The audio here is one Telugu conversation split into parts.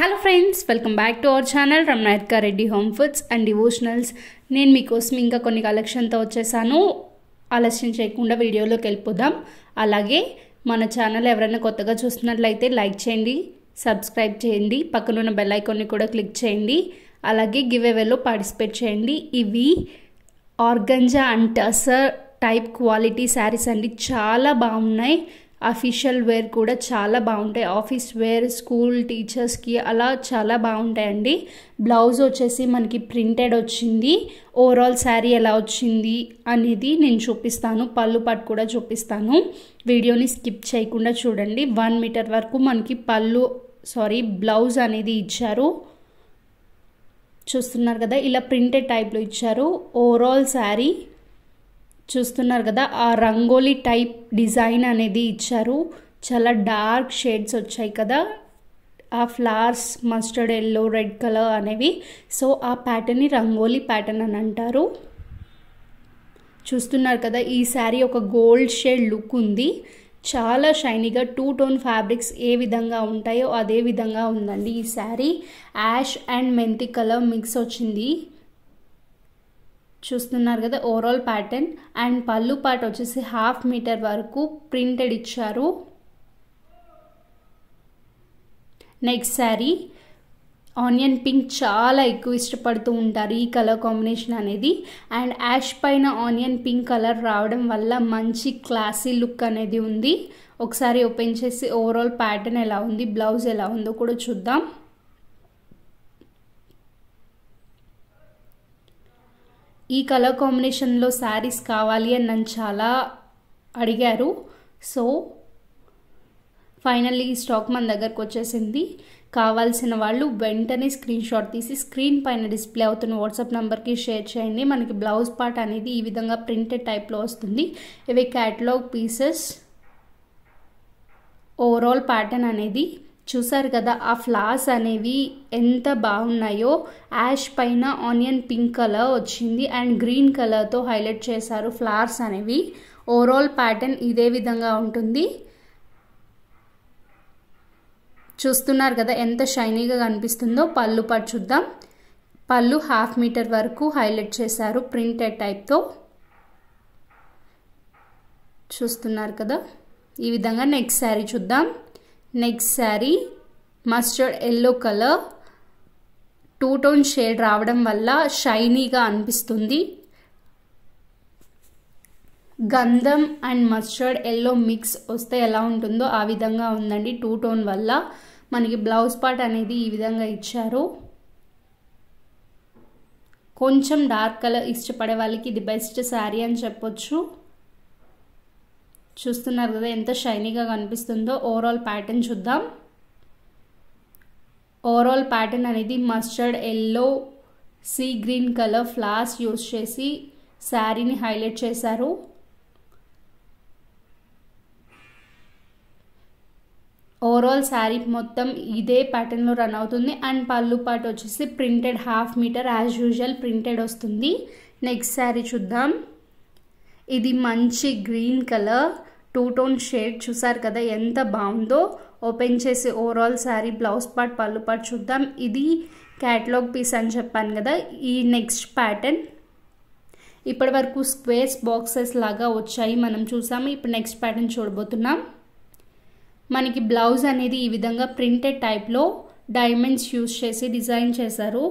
hello friends welcome back to our channel రమణాయత్కర్ Reddy home foods and devotionals నేను మీకోసం ఇంకా కొన్ని కలెక్షన్తో వచ్చేసాను ఆలస్యం చేయకుండా వీడియోలోకి వెళ్ళిపోదాం అలాగే మన ఛానల్ ఎవరైనా కొత్తగా చూస్తున్నట్లయితే లైక్ చేయండి సబ్స్క్రైబ్ చేయండి పక్కనున్న బెల్ ఐకాన్ని కూడా క్లిక్ చేయండి అలాగే గివ్ అవేలో పార్టిసిపేట్ చేయండి ఇవి ఆర్గంజా అంటసర్ టైప్ క్వాలిటీ శారీస్ అండి చాలా బాగున్నాయి అఫీషియల్ వేర్ కూడా చాలా బాగుంటాయి ఆఫీస్ వేర్ స్కూల్ టీచర్స్కి అలా చాలా బాగుంటాయండి బ్లౌజ్ వచ్చేసి మనకి ప్రింటెడ్ వచ్చింది ఓవరాల్ శారీ ఎలా వచ్చింది అనేది నేను చూపిస్తాను పళ్ళు పట్టు కూడా చూపిస్తాను వీడియోని స్కిప్ చేయకుండా చూడండి వన్ మీటర్ వరకు మనకి పళ్ళు సారీ బ్లౌజ్ అనేది ఇచ్చారు చూస్తున్నారు కదా ఇలా ప్రింటెడ్ టైప్లో ఇచ్చారు ఓవరాల్ శారీ చూస్తున్నారు కదా ఆ రంగోలీ టైప్ డిజైన్ అనేది ఇచ్చారు చాలా డార్క్ షేడ్స్ వచ్చాయి కదా ఆ flowers mustard yellow red colour అనేవి సో ఆ ప్యాటర్న్ని రంగోలీ ప్యాటర్న్ అని అంటారు చూస్తున్నారు కదా ఈ శారీ ఒక గోల్డ్ షేడ్ లుక్ ఉంది చాలా షైనీగా టూ టోన్ ఫ్యాబ్రిక్స్ ఏ విధంగా ఉంటాయో అదే విధంగా ఉందండి ఈ శారీ యాష్ అండ్ మెంతి కలర్ మిక్స్ వచ్చింది చూస్తున్నారు కదా ఓవరాల్ ప్యాటర్న్ అండ్ పళ్ళు పాట వచ్చేసి హాఫ్ మీటర్ వరకు ప్రింటెడ్ ఇచ్చారు నెక్స్ట్ శారీ ఆనియన్ పింక్ చాలా ఎక్కువ ఇష్టపడుతూ ఉంటారు ఈ కలర్ కాంబినేషన్ అనేది అండ్ యాష్ పైన ఆనియన్ పింక్ కలర్ రావడం వల్ల మంచి క్లాసీ లుక్ అనేది ఉంది ఒకసారి ఓపెన్ చేసి ఓవరాల్ ప్యాటర్న్ ఎలా ఉంది బ్లౌజ్ ఎలా ఉందో కూడా చూద్దాం ఈ కలర్ కాంబినేషన్లో శారీస్ కావాలి అని నన్ను చాలా అడిగారు సో ఫైనల్లీ స్టాక్ మన దగ్గరకు వచ్చేసింది కావాల్సిన వాళ్ళు వెంటనే స్క్రీన్ షాట్ తీసి స్క్రీన్ పైన డిస్ప్లే అవుతున్న వాట్సాప్ నెంబర్కి షేర్ చేయండి మనకి బ్లౌజ్ పార్ట్ అనేది ఈ విధంగా ప్రింటెడ్ టైప్లో వస్తుంది ఇవి క్యాటలాగ్ పీసెస్ ఓవరాల్ ప్యాటర్న్ అనేది చూసారు కదా ఆ ఫ్లవర్స్ అనేవి ఎంత బాగున్నాయో యాష్ పైన ఆనియన్ పింక్ కలర్ వచ్చింది అండ్ గ్రీన్ కలర్తో హైలైట్ చేశారు ఫ్లవర్స్ అనేవి ఓవరాల్ ప్యాటర్న్ ఇదే విధంగా ఉంటుంది చూస్తున్నారు కదా ఎంత షైనీగా కనిపిస్తుందో పళ్ళు పట్టు చూద్దాం పళ్ళు హాఫ్ మీటర్ వరకు హైలైట్ చేశారు ప్రింటెడ్ టైప్తో చూస్తున్నారు కదా ఈ విధంగా నెక్స్ట్ శారీ చూద్దాం next sari mustard yellow colour two tone shade రావడం వల్ల షైనీగా అనిపిస్తుంది గంధం అండ్ మస్టర్డ్ ఎల్లో మిక్స్ వస్తే ఎలా ఉంటుందో ఆ విధంగా ఉందండి టూ టోన్ వల్ల మనకి బ్లౌజ్ పార్ట్ అనేది ఈ విధంగా ఇచ్చారు కొంచెం డార్క్ కలర్ ఇష్టపడే వాళ్ళకి ఇది బెస్ట్ శారీ అని చెప్పొచ్చు చూస్తున్నారు కదా ఎంత షైనీగా కనిపిస్తుందో ఓవరాల్ ప్యాటర్న్ చూద్దాం ఓవరాల్ ప్యాటర్న్ అనేది mustard yellow sea green colour floss use చేసి శారీని హైలైట్ చేశారు ఓవరాల్ శారీ మొత్తం ఇదే ప్యాటర్న్లో రన్ అవుతుంది అండ్ పళ్ళు పాటు వచ్చేసి printed half metre as usual printed వస్తుంది నెక్స్ట్ శారీ చూద్దాం ఇది మంచి green colour two tone shade చూసారు కదా ఎంత బాగుందో ఓపెన్ చేసి ఓవరాల్ శారీ బ్లౌజ్ పార్ట్ పళ్ళు పార్ట్ చూద్దాం ఇది క్యాటలాగ్ పీస్ అని చెప్పాను కదా ఈ నెక్స్ట్ ప్యాటర్న్ ఇప్పటి వరకు స్క్వేర్స్ బాక్సెస్ లాగా వచ్చాయి మనం చూసాము ఇప్పుడు నెక్స్ట్ ప్యాటర్న్ చూడబోతున్నాం మనకి బ్లౌజ్ అనేది ఈ విధంగా ప్రింటెడ్ టైప్లో డైమండ్స్ యూస్ చేసి డిజైన్ చేశారు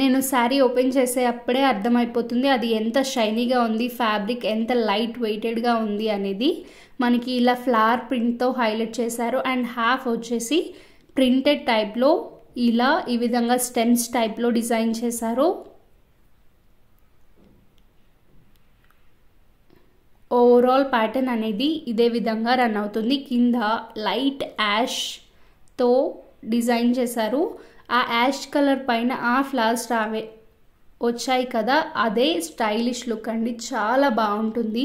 నేను శారీ ఓపెన్ చేసే అప్పుడే అర్థమైపోతుంది అది ఎంత షైనీగా ఉంది ఫ్యాబ్రిక్ ఎంత లైట్ వెయిటెడ్గా ఉంది అనేది మనకి ఇలా ఫ్లవర్ ప్రింట్తో హైలైట్ చేశారు అండ్ హాఫ్ వచ్చేసి ప్రింటెడ్ టైప్లో ఇలా ఈ విధంగా స్టెమ్స్ టైప్లో డిజైన్ చేశారు ఓవరాల్ ప్యాటర్న్ అనేది ఇదే విధంగా రన్ అవుతుంది కింద లైట్ యాష్తో డిజైన్ చేశారు ఆ యాష్ కలర్ పైన ఆ ఫ్లవర్స్ రావే వచ్చాయి కదా అదే స్టైలిష్ లుక్ అండి చాలా బాగుంటుంది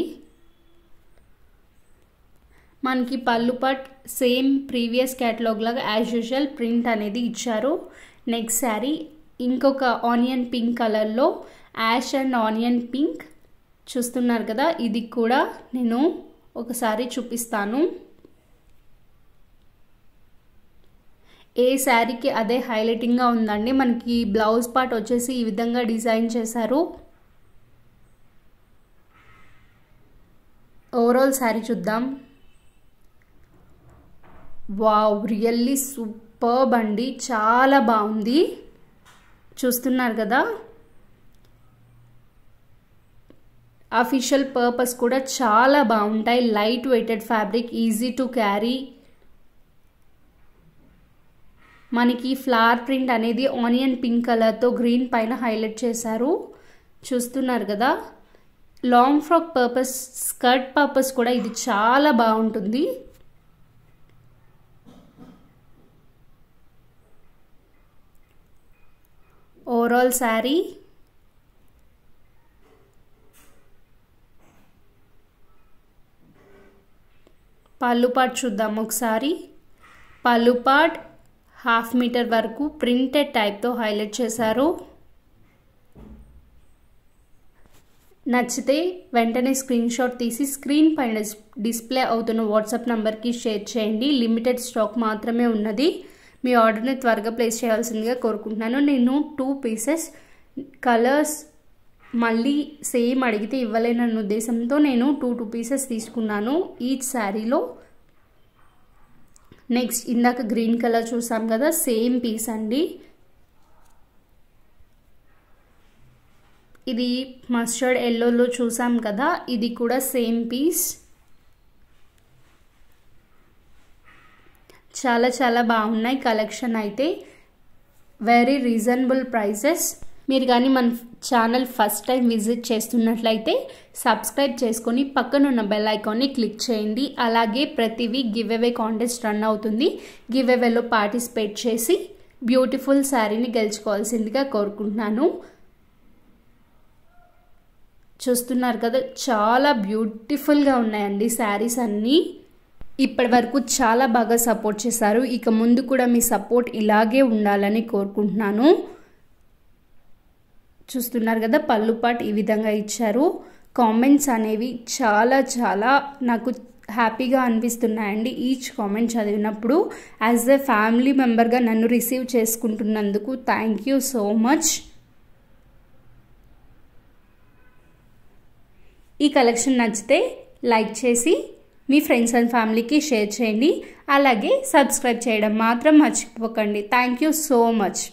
మనకి పళ్ళు పట్ సేమ్ ప్రీవియస్ క్యాటలాగ్ లాగా యాజ్ యూజువల్ ప్రింట్ అనేది ఇచ్చారు నెక్స్ట్ శారీ ఇంకొక ఆనియన్ పింక్ కలర్లో యాష్ అండ్ ఆనియన్ పింక్ చూస్తున్నారు కదా ఇది కూడా నేను ఒకసారి చూపిస్తాను ఏ శారీకి అదే హైలైటింగ్గా ఉందండి మనకి బ్లౌజ్ పార్ట్ వచ్చేసి ఈ విధంగా డిజైన్ చేశారు ఓవరాల్ శారీ చూద్దాం వావ్ రియల్లీ సూపర్బ్ అండి చాలా బాగుంది చూస్తున్నారు కదా అఫీషియల్ పర్పస్ కూడా చాలా బాగుంటాయి light weighted fabric easy to carry మనకి ఫ్లవర్ ప్రింట్ అనేది ఆనియన్ పింక్ కలర్తో గ్రీన్ పైన హైలైట్ చేశారు చూస్తున్నారు కదా long frock purpose skirt purpose కూడా ఇది చాలా బాగుంటుంది ఓవరాల్ శారీ పళ్ళు పాటు చూద్దాం ఒకసారి పళ్ళు హాఫ్ మీటర్ వరకు ప్రింటెడ్ టైప్తో హైలైట్ చేశారు నచ్చితే వెంటనే స్క్రీన్షాట్ తీసి స్క్రీన్ పైన డిస్ప్లే అవుతున్న వాట్సాప్ నెంబర్కి షేర్ చేయండి లిమిటెడ్ స్టాక్ మాత్రమే ఉన్నది మీ ఆర్డర్ని త్వరగా ప్లేస్ చేయాల్సిందిగా కోరుకుంటున్నాను నేను టూ పీసెస్ కలర్స్ మళ్ళీ సేమ్ అడిగితే ఇవ్వలేనన్న ఉద్దేశంతో నేను టూ టూ పీసెస్ తీసుకున్నాను ఈచ్ శారీలో నెక్స్ట్ ఇందాక గ్రీన్ కలర్ చూసాం కదా సేమ్ పీస్ అండి ఇది మస్టర్డ్ ఎల్లోలో చూసాం కదా ఇది కూడా సేమ్ పీస్ చాలా చాలా బాగున్నాయి కలెక్షన్ అయితే వెరీ రీజనబుల్ ప్రైసెస్ మీరు కానీ మన ఛానల్ ఫస్ట్ టైం విజిట్ చేస్తున్నట్లయితే సబ్స్క్రైబ్ చేసుకొని పక్కనున్న బెల్ ఐకాన్ని క్లిక్ చేయండి అలాగే ప్రతి week giveaway contest run అవుతుంది గివ్ అవేలో పార్టిసిపేట్ చేసి బ్యూటిఫుల్ శారీని గెలుచుకోవాల్సిందిగా కోరుకుంటున్నాను చూస్తున్నారు కదా చాలా బ్యూటిఫుల్గా ఉన్నాయండి శారీస్ అన్నీ ఇప్పటి వరకు చాలా బాగా సపోర్ట్ చేశారు ఇక ముందు కూడా మీ సపోర్ట్ ఇలాగే ఉండాలని కోరుకుంటున్నాను చూస్తున్నారు కదా పళ్ళు ఈ విధంగా ఇచ్చారు కామెంట్స్ అనేవి చాలా చాలా నాకు హ్యాపీగా అనిపిస్తున్నాయండి ఈచ్ కామెంట్ చదివినప్పుడు యాజ్ ఎ ఫ్యామిలీ మెంబర్గా నన్ను రిసీవ్ చేసుకుంటున్నందుకు థ్యాంక్ యూ సో మచ్ ఈ కలెక్షన్ నచ్చితే లైక్ చేసి మీ ఫ్రెండ్స్ అండ్ ఫ్యామిలీకి షేర్ చేయండి అలాగే సబ్స్క్రైబ్ చేయడం మాత్రం మర్చిపోకండి థ్యాంక్ యూ సో మచ్